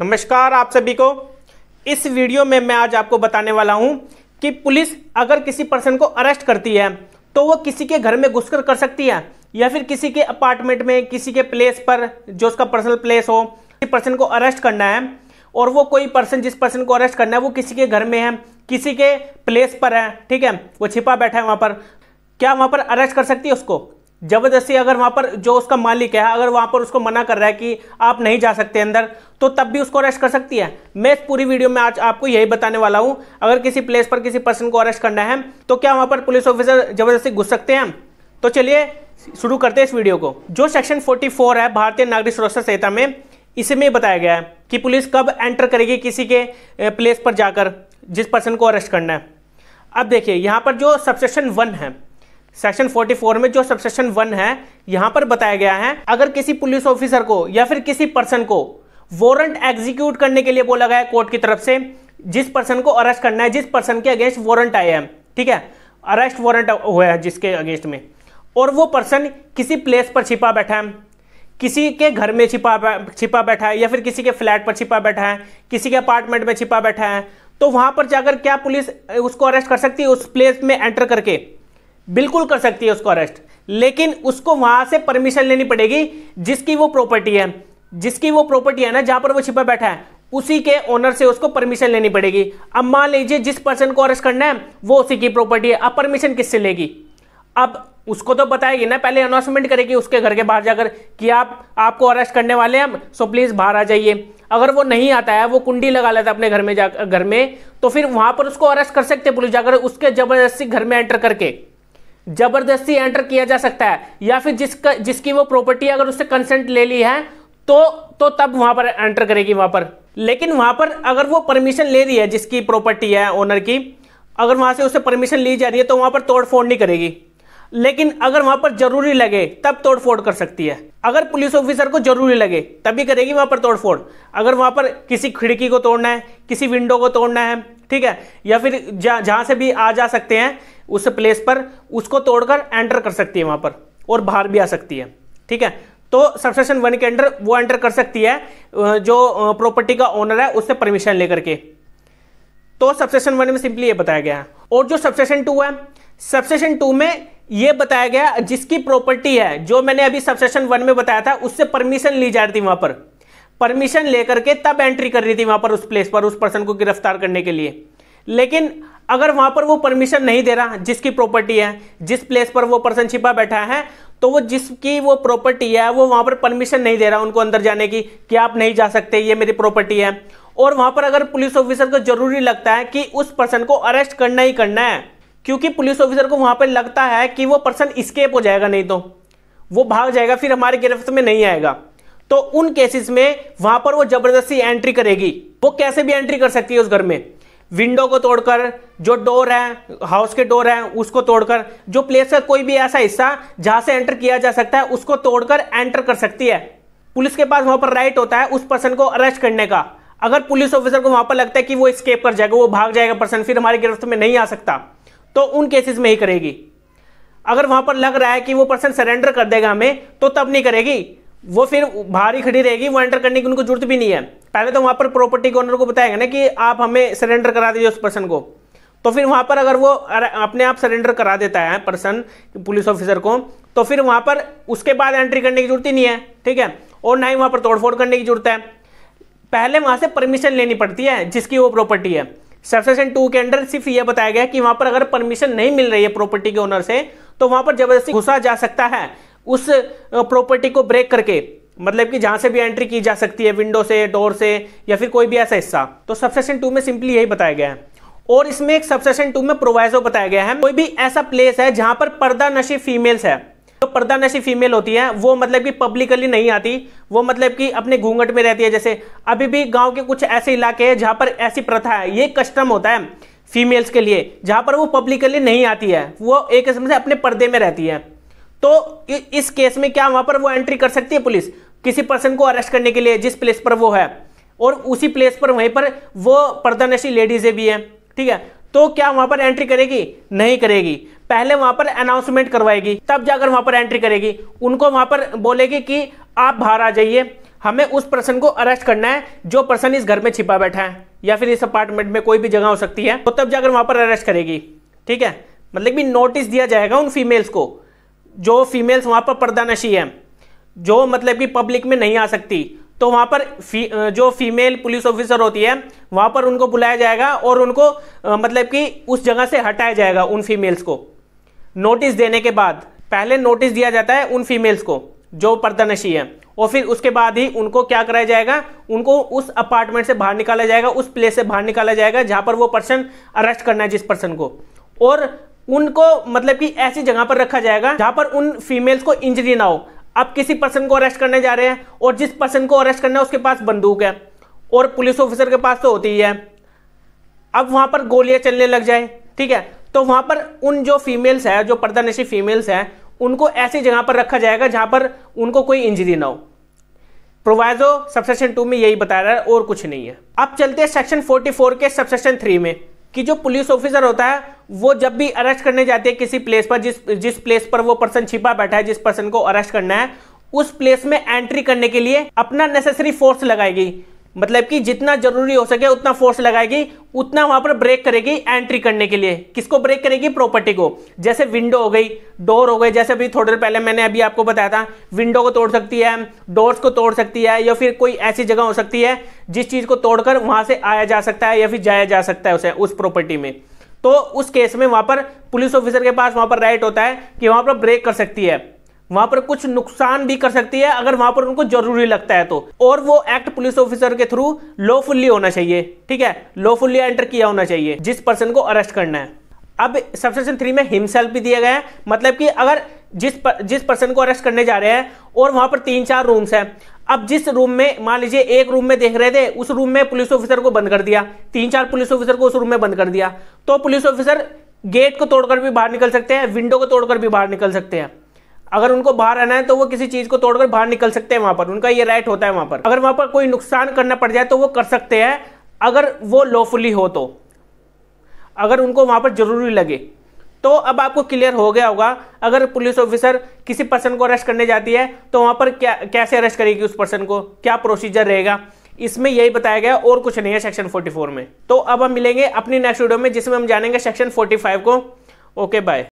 नमस्कार आप सभी को इस वीडियो में मैं आज आपको बताने वाला हूं कि पुलिस अगर किसी पर्सन को अरेस्ट करती है तो वो किसी के घर में घुसकर कर सकती है या फिर किसी के अपार्टमेंट में किसी के प्लेस पर जो उसका पर्सनल प्लेस हो किसी पर्सन को अरेस्ट करना है और वो कोई पर्सन जिस पर्सन को अरेस्ट करना है वो किसी के घर में है किसी के प्लेस पर है ठीक है वो छिपा बैठा है वहाँ पर क्या वहाँ पर अरेस्ट कर सकती है उसको जबरदस्ती अगर वहाँ पर जो उसका मालिक है अगर वहाँ पर उसको मना कर रहा है कि आप नहीं जा सकते अंदर तो तब भी उसको अरेस्ट कर सकती है मैं इस पूरी वीडियो में आज आपको यही बताने वाला हूँ अगर किसी प्लेस पर किसी पर्सन को अरेस्ट करना है तो क्या वहाँ पर पुलिस ऑफिसर जबरदस्ती घुस सकते हैं तो चलिए शुरू करते हैं इस वीडियो को जो सेक्शन 44 है भारतीय नागरिक सुरक्षा संहिता में इसमें बताया गया है कि पुलिस कब एंटर करेगी किसी के प्लेस पर जाकर जिस पर्सन को अरेस्ट करना है अब देखिए यहाँ पर जो सबसेक्शन वन है सेक्शन 44 में जो सबसेक्शन वन है यहां पर बताया गया है अगर किसी पुलिस ऑफिसर को या फिर किसी पर्सन को वारंट एग्जीक्यूट करने के लिए बोला गया कोर्ट की तरफ से जिस पर्सन को अरेस्ट करना है जिस पर्सन के अगेंस्ट वारंट आया है ठीक है अरेस्ट वारंट हुआ है जिसके अगेंस्ट में और वो पर्सन किसी प्लेस पर छिपा बैठा है किसी के घर में छिपा छिपा बैठा है या फिर किसी के फ्लैट पर छिपा बैठा है किसी के अपार्टमेंट में छिपा बैठा है तो वहां पर जाकर क्या पुलिस उसको अरेस्ट कर सकती है उस प्लेस में एंटर करके बिल्कुल कर सकती है उसको अरेस्ट लेकिन उसको वहां से परमिशन लेनी पड़ेगी जिसकी वो प्रॉपर्टी है जिसकी वो प्रॉपर्टी है ना जहां पर वो छिपा बैठा है उसी के ओनर से उसको परमिशन लेनी पड़ेगी अब मान लीजिए जिस पर्सन को अरेस्ट करना है वो उसी की प्रॉपर्टी है अब परमिशन किससे लेगी अब उसको तो बताएगी ना पहले अनाउंसमेंट करेगी उसके घर के बाहर जाकर कि आप आपको अरेस्ट करने वाले हैं सो प्लीज़ बाहर आ जाइए अगर वो नहीं आता है वो कुंडी लगा लेता अपने घर में जा घर में तो फिर वहां पर उसको अरेस्ट कर सकते पुलिस जाकर उसके ज़बरदस्ती घर में एंटर करके जबरदस्ती एंटर किया जा सकता है या फिर जिसका जिसकी वो प्रॉपर्टी अगर उससे कंसेंट ले ली है तो तो तब वहां पर एंटर करेगी वहां पर लेकिन वहां पर अगर वो परमिशन ले रही है जिसकी प्रॉपर्टी है ओनर की अगर वहां से उसे परमिशन ली जा रही है तो वहां पर तोड़फोड़ नहीं करेगी लेकिन अगर वहां पर जरूरी लगे तब तोड़फोड़ कर सकती है अगर पुलिस ऑफिसर को जरूरी लगे तभी करेगी वहां पर तोड़फोड़ अगर वहां पर किसी खिड़की को तोड़ना है किसी विंडो को तोड़ना है ठीक है या फिर जहाँ जा, से भी आ जा सकते हैं उस प्लेस पर उसको तोड़कर एंटर कर सकती है वहाँ पर और बाहर भी आ सकती है ठीक है तो सबसेक्शन वन के अंडर वो एंटर कर सकती है जो प्रॉपर्टी का ओनर है उससे परमिशन लेकर के तो सबसेक्शन वन में सिंपली ये बताया गया है और जो सबसेक्शन टू है सबसेक्शन टू में ये बताया गया जिसकी प्रॉपर्टी है जो मैंने अभी सबसेक्शन वन में बताया था उससे परमिशन ली जा रही थी वहां पर परमिशन लेकर के तब एंट्री कर रही थी वहां पर उस प्लेस पर उस पर्सन को गिरफ्तार करने के लिए लेकिन अगर वहां पर वो परमिशन नहीं दे रहा जिसकी प्रॉपर्टी है जिस प्लेस पर वो पर्सन छिपा बैठा है तो वो जिसकी वो प्रॉपर्टी है वो वहां पर परमिशन नहीं दे रहा उनको अंदर जाने की कि आप नहीं जा सकते ये मेरी प्रॉपर्टी है और वहां पर अगर पुलिस ऑफिसर को जरूरी लगता है कि उस पर्सन को अरेस्ट करना ही करना है क्योंकि पुलिस ऑफिसर को वहां पर लगता है कि वो पर्सन स्केप हो जाएगा नहीं तो वो भाग जाएगा फिर हमारे गिरफ्त में नहीं आएगा तो उन केसेस में वहां पर वो जबरदस्ती एंट्री करेगी वो कैसे भी एंट्री कर सकती है उस घर में विंडो को तोड़कर जो डोर है हाउस के डोर है उसको तोड़कर जो प्लेस का कोई भी ऐसा हिस्सा जहां से एंटर किया जा सकता है उसको तोड़कर एंटर कर सकती है पुलिस के पास वहां पर राइट होता है उस पर्सन को अरेस्ट करने का अगर पुलिस ऑफिसर को वहां पर लगता है कि वो स्केप कर जाएगा वो भाग जाएगा पर्सन फिर हमारी गिरफ्त में नहीं आ सकता तो उन केसेस में ही करेगी अगर वहां पर लग रहा है कि वो पर्सन सरेंडर कर देगा हमें तो तब नहीं करेगी वो फिर भारी खड़ी रहेगी वो एंटर करने की उनको जरूरत भी नहीं है पहले तो वहां पर प्रॉपर्टी के ओनर को बताएगा ना कि आप हमें सरेंडर करा दीजिए उस पर्सन को तो फिर वहां पर अगर वो अपने आप सरेंडर करा देता है पर्सन पुलिस ऑफिसर को तो फिर वहां पर उसके बाद एंट्री करने की जरूरत ही नहीं है ठीक है और ना ही वहां पर तोड़फोड़ करने की जरूरत है पहले वहां से परमिशन लेनी पड़ती है जिसकी वो प्रॉपर्टी है सबसेशन टू के अंडर सिर्फ यह बताया गया कि वहां पर अगर परमिशन नहीं मिल रही है प्रॉपर्टी के ओनर से तो वहां पर जबरदस्ती घुसा जा सकता है उस प्रॉपर्टी को ब्रेक करके मतलब कि जहां से भी एंट्री की जा सकती है विंडो से डोर से या फिर कोई भी ऐसा हिस्सा तो सबसेशन टू में सिंपली यही बताया गया है और इसमें एक सबसेशन टू में प्रोवाइजो बताया गया है कोई भी ऐसा प्लेस है जहां पर पर्दा नशी फीमेल्स है तो पर्दा नशी फीमेल होती है वो मतलब कि पब्लिकली नहीं आती वो मतलब कि अपने घूंघट में रहती है जैसे अभी भी गांव के कुछ ऐसे इलाके हैं जहां पर ऐसी प्रथा है ये कस्टम होता है फीमेल्स के लिए जहां पर वो पब्लिकली नहीं आती है वो एक किस्म से अपने पर्दे में रहती है तो इस केस में क्या वहां पर वो एंट्री कर सकती है पुलिस किसी पर्सन को अरेस्ट करने के लिए जिस प्लेस पर वो है और उसी प्लेस पर वहीं पर वो पर्दानशी लेडीजें भी हैं ठीक है तो क्या वहां पर एंट्री करेगी नहीं करेगी पहले वहां पर अनाउंसमेंट करवाएगी तब जाकर वहां पर एंट्री करेगी उनको वहां पर बोलेगी कि आप बाहर आ जाइए हमें उस पर्सन को अरेस्ट करना है जो पर्सन इस घर में छिपा बैठा है या फिर इस अपार्टमेंट में कोई भी जगह हो सकती है तो तब जाकर वहां पर अरेस्ट करेगी ठीक है मतलब कि नोटिस दिया जाएगा उन फीमेल्स को जो फीमेल्स वहाँ पर पर्दानशी है जो मतलब कि पब्लिक में नहीं आ सकती तो वहाँ पर फी, जो फीमेल पुलिस ऑफिसर होती है वहाँ पर उनको बुलाया जाएगा और उनको मतलब कि उस जगह से हटाया जाएगा उन फीमेल्स को नोटिस देने के बाद पहले नोटिस दिया जाता है उन फीमेल्स को जो पर्दानशी है और फिर उसके बाद ही उनको क्या कराया जाएगा उनको उस अपार्टमेंट से बाहर निकाला जाएगा उस प्लेस से बाहर निकाला जाएगा जहाँ पर वो पर्सन अरेस्ट करना है जिस पर्सन को और उनको मतलब कि ऐसी जगह पर रखा जाएगा जहां पर उन फीमेल्स को इंजरी ना हो अब किसी पर्सन को अरेस्ट करने जा रहे हैं और जिस पर्सन को अरेस्ट करना है उसके पास बंदूक है और पुलिस ऑफिसर के पास तो होती ही है अब वहां पर गोलियां चलने लग जाए ठीक है तो वहां पर उन जो फीमेल्स है जो पर्दानशी फीमेल्स हैं उनको ऐसी जगह पर रखा जाएगा जहां पर उनको कोई इंजरी ना हो प्रोवाइजो सबसेक्शन टू में यही बताया रहा है और कुछ नहीं है अब चलते हैं सेक्शन 44 के सबसेक्शन थ्री में कि जो पुलिस ऑफिसर होता है वो जब भी अरेस्ट करने जाते हैं किसी प्लेस पर जिस जिस प्लेस पर वो पर्सन छिपा बैठा है जिस पर्सन को अरेस्ट करना है उस प्लेस में एंट्री करने के लिए अपना नेसेसरी फोर्स लगाएगी मतलब कि जितना जरूरी हो सके उतना फोर्स लगाएगी उतना वहां पर ब्रेक करेगी एंट्री करने के लिए किसको ब्रेक करेगी प्रॉपर्टी को जैसे विंडो हो गई डोर हो गई जैसे अभी थोड़ी देर पहले मैंने अभी आपको बताया था विंडो को तोड़ सकती है डोर्स को तोड़ सकती है या फिर कोई ऐसी जगह हो सकती है जिस चीज को तोड़कर वहां से आया जा सकता है या फिर जाया जा सकता है उसे उस प्रॉपर्टी में तो उस केस में वहां पर पुलिस ऑफिसर के पास वहां पर राइट होता है कि वहां पर ब्रेक कर सकती है वहां पर कुछ नुकसान भी कर सकती है अगर वहां पर उनको जरूरी लगता है तो और वो एक्ट पुलिस ऑफिसर के थ्रू लॉफुल्ली होना चाहिए ठीक है लॉफुल्ली एंटर किया होना चाहिए जिस पर्सन को अरेस्ट करना है अब सबसे थ्री में हिमसेल्फ भी दिया गया है मतलब कि अगर जिस पर, जिस पर्सन को अरेस्ट करने जा रहे हैं और वहां पर तीन चार रूम्स हैं अब जिस रूम में मान लीजिए एक रूम में देख रहे थे उस रूम में पुलिस ऑफिसर को बंद कर दिया तीन चार पुलिस ऑफिसर को उस रूम में बंद कर दिया तो पुलिस ऑफिसर गेट को तोड़कर भी बाहर निकल सकते हैं विंडो को तोड़कर भी बाहर निकल सकते हैं अगर उनको बाहर आना है तो वो किसी चीज को तोड़कर बाहर निकल सकते हैं वहां पर उनका ये राइट होता है वहां पर अगर वहां पर कोई नुकसान करना पड़ जाए तो वो कर सकते हैं अगर वो लॉफुली हो तो अगर उनको वहां पर जरूरी लगे तो अब आपको क्लियर हो गया होगा अगर पुलिस ऑफिसर किसी पर्सन को अरेस्ट करने जाती है तो वहां पर क्या कैसे अरेस्ट करेगी उस पर्सन को क्या प्रोसीजर रहेगा इसमें यही बताया गया और कुछ नहीं है सेक्शन 44 में तो अब हम मिलेंगे अपनी नेक्स्ट वीडियो में जिसमें हम जानेंगे सेक्शन 45 को ओके बाय